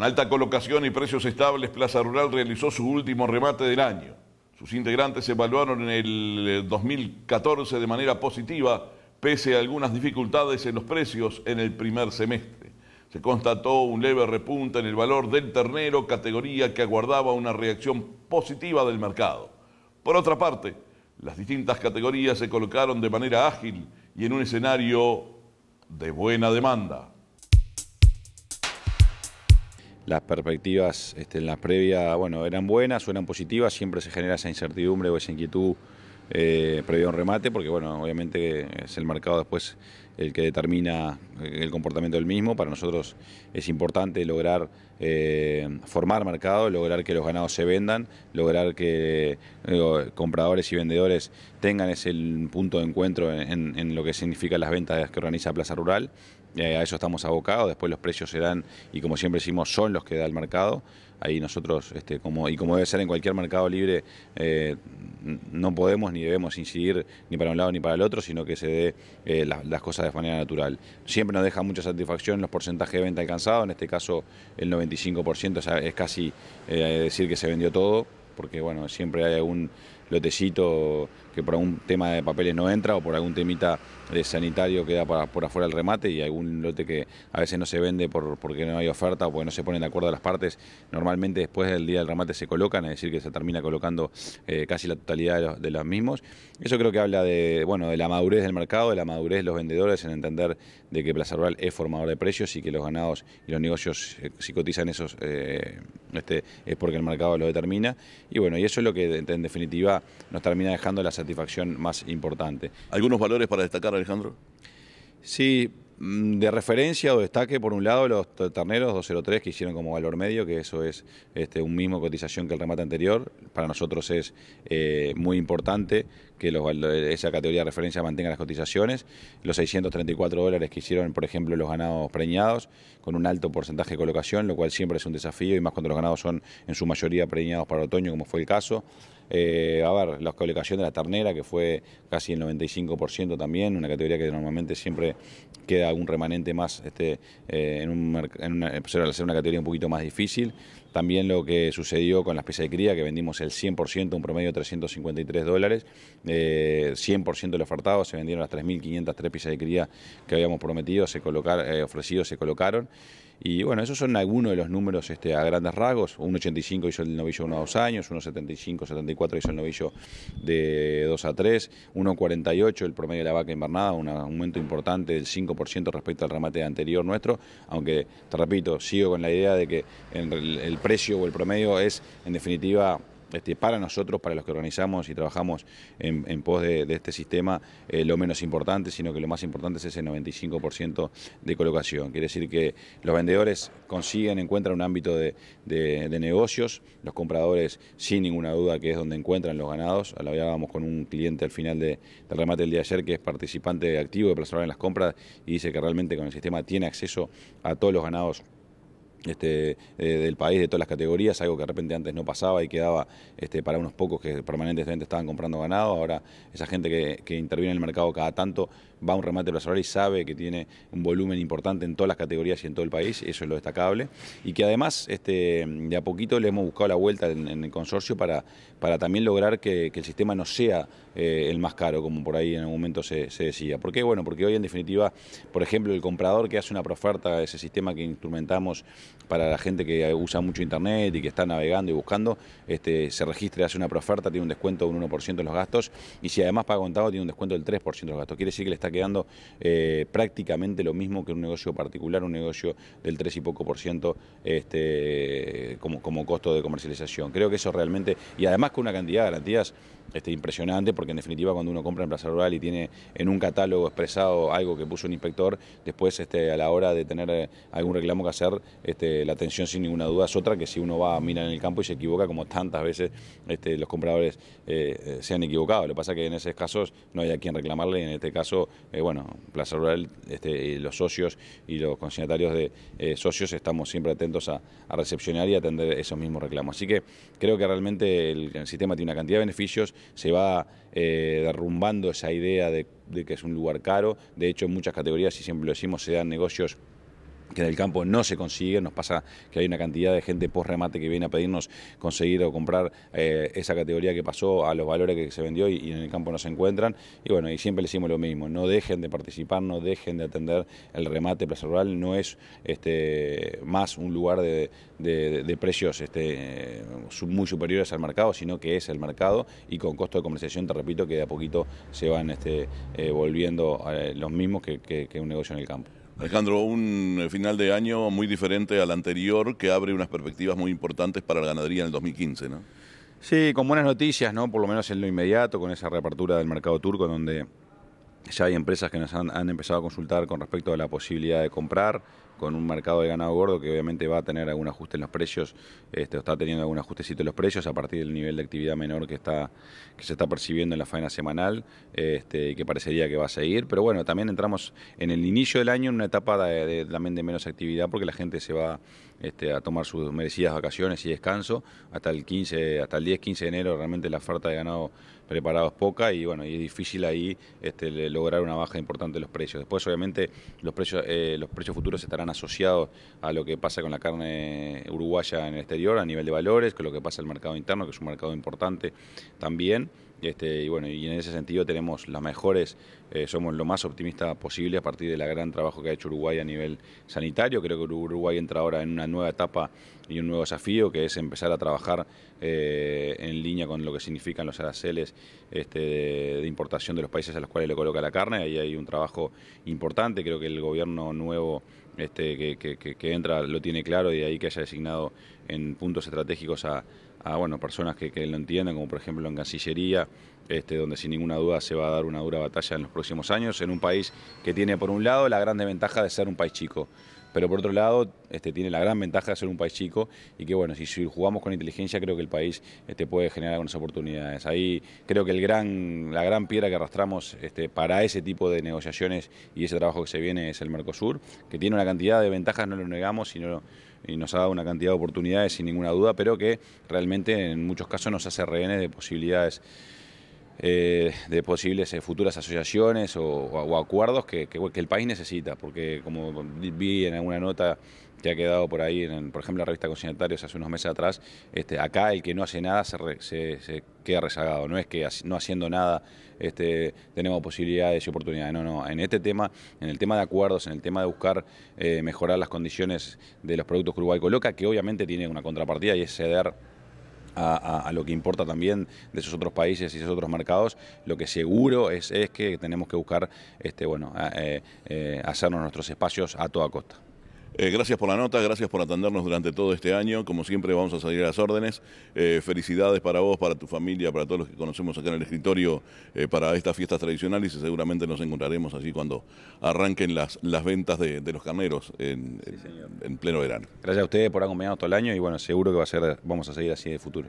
Con alta colocación y precios estables, Plaza Rural realizó su último remate del año. Sus integrantes se evaluaron en el 2014 eh, de manera positiva, pese a algunas dificultades en los precios en el primer semestre. Se constató un leve repunte en el valor del ternero, categoría que aguardaba una reacción positiva del mercado. Por otra parte, las distintas categorías se colocaron de manera ágil y en un escenario de buena demanda las perspectivas este, en las previas, bueno, eran buenas o eran positivas, siempre se genera esa incertidumbre o esa inquietud eh, previo a un remate, porque bueno, obviamente es el mercado después el que determina eh, el comportamiento del mismo. Para nosotros es importante lograr eh, formar mercado, lograr que los ganados se vendan, lograr que compradores y vendedores tengan ese punto de encuentro en, en lo que significan las ventas que organiza Plaza Rural a eso estamos abocados, después los precios serán, y como siempre decimos, son los que da el mercado. Ahí nosotros, este, como, y como debe ser en cualquier mercado libre, eh, no podemos ni debemos incidir ni para un lado ni para el otro, sino que se dé eh, las cosas de manera natural. Siempre nos deja mucha satisfacción los porcentajes de venta alcanzados, en este caso el 95%, o sea, es casi eh, decir que se vendió todo, porque bueno, siempre hay algún lotecito que por algún tema de papeles no entra o por algún temita de sanitario queda para, por afuera el remate y algún lote que a veces no se vende por, porque no hay oferta o porque no se ponen de acuerdo las partes, normalmente después del día del remate se colocan, es decir, que se termina colocando eh, casi la totalidad de los, mismos. Eso creo que habla de, bueno, de la madurez del mercado, de la madurez de los vendedores en entender de que Plaza Rural es formador de precios y que los ganados y los negocios eh, si cotizan esos eh, este, es porque el mercado lo determina. Y bueno, y eso es lo que en definitiva nos termina dejando la satisfacción más importante. ¿Algunos valores para destacar, Alejandro? Sí, mm, de referencia o destaque, por un lado, los terneros 203 que hicieron como valor medio, que eso es este, un mismo cotización que el remate anterior. Para nosotros es eh, muy importante que esa categoría de referencia mantenga las cotizaciones. Los 634 dólares que hicieron, por ejemplo, los ganados preñados, con un alto porcentaje de colocación, lo cual siempre es un desafío, y más cuando los ganados son en su mayoría preñados para otoño, como fue el caso. Eh, a ver, la colocación de la ternera, que fue casi el 95% también, una categoría que normalmente siempre queda un remanente más este, eh, en un, una, eh, pues, al ser una categoría un poquito más difícil. También lo que sucedió con las piezas de cría, que vendimos el 100%, un promedio de 353 dólares, eh, 100% del ofertado, se vendieron las 3.503 piezas de cría que habíamos prometido, se colocar, eh, ofrecido, se colocaron. Y bueno, esos son algunos de los números este, a grandes rasgos. 1,85 hizo el novillo 1 a 2 años, 1,75, 74 hizo el novillo de 2 a 3, 1,48 el promedio de la vaca invernada, un aumento importante del 5% respecto al remate anterior nuestro, aunque te repito, sigo con la idea de que en el precio o el promedio es, en definitiva, este, para nosotros, para los que organizamos y trabajamos en, pos de, este sistema, eh, lo menos importante, sino que lo más importante es ese 95% de colocación. Quiere decir que los vendedores consiguen, encuentran un ámbito de, negocios, los compradores sin ninguna duda que es donde encuentran los ganados. Hablábamos con un cliente al final del remate del día de ayer que es participante activo de Plaza en las compras y dice que realmente con el sistema tiene acceso a todos los ganados este, eh, del país, de todas las categorías, algo que de repente antes no pasaba y quedaba este, para unos pocos que permanentemente estaban comprando ganado. Ahora esa gente que, interviene en el mercado cada tanto va a un remate personal y sabe que tiene un volumen importante en todas las categorías y en todo el país, eso es lo destacable. Y que además este, de a poquito le hemos buscado la vuelta en, el consorcio para, también lograr que el sistema no sea eh, el más caro, como por ahí en algún momento se, decía. ¿Por qué? Bueno, porque hoy en definitiva, por ejemplo, el comprador que hace una proferta, ese sistema que instrumentamos para la gente que usa mucho internet y que está navegando y buscando, este, se registra, hace una oferta, tiene un descuento de un 1% de los gastos y si además paga contado tiene un descuento del 3% de los gastos. Quiere decir que le está quedando eh, prácticamente lo mismo que un negocio particular, un negocio del 3 y poco por ciento este, como, como costo de comercialización. Creo que eso realmente, y además con una cantidad de garantías este, impresionante, porque en definitiva cuando uno compra en Plaza Rural y tiene en un catálogo expresado algo que puso un inspector, después este, a la hora de tener eh, algún reclamo que hacer, este, la atención sin ninguna duda es otra que si uno va a mirar en el campo y se equivoca, como tantas veces este, los compradores eh, eh, se han equivocado. Lo que pasa es que en esos casos no hay a quien reclamarle, y en este caso, bueno, Plaza Rural, este, los socios y los consignatarios de socios estamos siempre atentos a, recepcionar y atender esos mismos reclamos. Así que creo que realmente el sistema tiene una cantidad de beneficios, se va eh, derrumbando esa idea de, de que es un lugar caro. De hecho, en muchas categorías, y siempre lo decimos, se dan negocios que en el campo no se consigue, nos pasa que hay una cantidad de gente post remate que viene a pedirnos conseguir o comprar eh, esa categoría que pasó a los valores que se vendió y, en el campo no se encuentran. Y bueno, y siempre le decimos lo mismo, no dejen de participar, no dejen de atender el remate Plaza Rural, no es este, más un lugar de, de, precios este, muy superiores al mercado, sino que es el mercado y con costo de comercialización, te repito, que de a poquito se van este, eh, volviendo eh, los mismos que, que un negocio en el campo. Alejandro, un eh, final de año muy diferente al anterior que abre unas perspectivas muy importantes para la ganadería en el 2015, ¿no? Sí, con buenas noticias, ¿no? Por lo menos en lo inmediato, con esa reapertura del mercado turco, donde ya hay empresas que nos han, han empezado a consultar con respecto a la posibilidad de comprar con un mercado de ganado gordo que obviamente va a tener algún ajuste en los precios, este, está teniendo algún ajustecito en los precios a partir del nivel de actividad menor que está que se está percibiendo en la faena semanal este, y que parecería que va a seguir. Pero bueno, también entramos en el inicio del año en una etapa de, también de menos actividad porque la gente se va este, a tomar sus merecidas vacaciones y descanso. Hasta el 15, hasta el 10, 15 de enero realmente la oferta de ganado preparado es poca y bueno, y es difícil ahí lograr una baja importante de los precios. Después obviamente los precios, eh, los precios futuros estarán asociado a lo que pasa con la carne uruguaya en el exterior a nivel de valores, con lo que pasa en el mercado interno, que es un mercado importante también. Este, y bueno, y en ese sentido tenemos las mejores, eh, somos lo más optimista posible a partir de la gran trabajo que ha hecho Uruguay a nivel sanitario. Creo que Uruguay entra ahora en una nueva etapa y un nuevo desafío que es empezar a trabajar eh, en línea con lo que significan los araceles este, de importación de los países a los cuales le coloca la carne. Ahí hay un trabajo importante. Creo que el gobierno nuevo este, que, entra lo tiene claro y de ahí que haya designado en puntos estratégicos a, bueno, personas que, lo entiendan, como por ejemplo en Cancillería, este, donde sin ninguna duda se va a dar una dura batalla en los próximos años, en un país que tiene por un lado la gran ventaja de ser un país chico pero por otro lado este, tiene la gran ventaja de ser un país chico y que bueno, si, jugamos con inteligencia creo que el país este, puede generar algunas oportunidades. Ahí creo que el gran, la gran piedra que arrastramos este, para ese tipo de negociaciones y ese trabajo que se viene es el Mercosur, que tiene una cantidad de ventajas, no lo negamos, sino y nos ha dado una cantidad de oportunidades sin ninguna duda, pero que realmente en muchos casos nos hace rehenes de posibilidades eh, de posibles eh, futuras asociaciones o, acuerdos que, el país necesita, porque como vi en alguna nota que ha quedado por ahí, por ejemplo, en la revista Consignatarios hace unos meses atrás, este, acá el que no hace nada se, queda rezagado, no es que no haciendo nada este, tenemos posibilidades y oportunidades, no, no, en este tema, en el tema de acuerdos, en el tema de buscar eh, mejorar las condiciones de los productos que Uruguay coloca, que obviamente tiene una contrapartida y es ceder a, lo que importa también de esos otros países y esos otros mercados, lo que seguro es, es que tenemos que buscar este, bueno, eh, eh, hacernos nuestros espacios a toda costa. Eh, gracias por la nota, gracias por atendernos durante todo este año. Como siempre, vamos a salir a las órdenes. Eh, felicidades para vos, para tu familia, para todos los que conocemos acá en el escritorio, eh, para estas fiestas tradicionales y seguramente nos encontraremos allí cuando arranquen las, las ventas de, los carneros en, pleno verano. Gracias a ustedes por acompañarnos todo el año y bueno, seguro que va a ser, vamos a seguir así de futuro.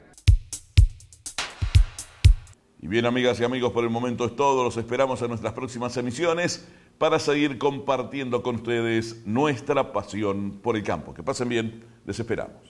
Y bien, amigas y amigos, por el momento es todo. Los esperamos en nuestras próximas emisiones para seguir compartiendo con ustedes nuestra pasión por el campo. Que pasen bien, les esperamos.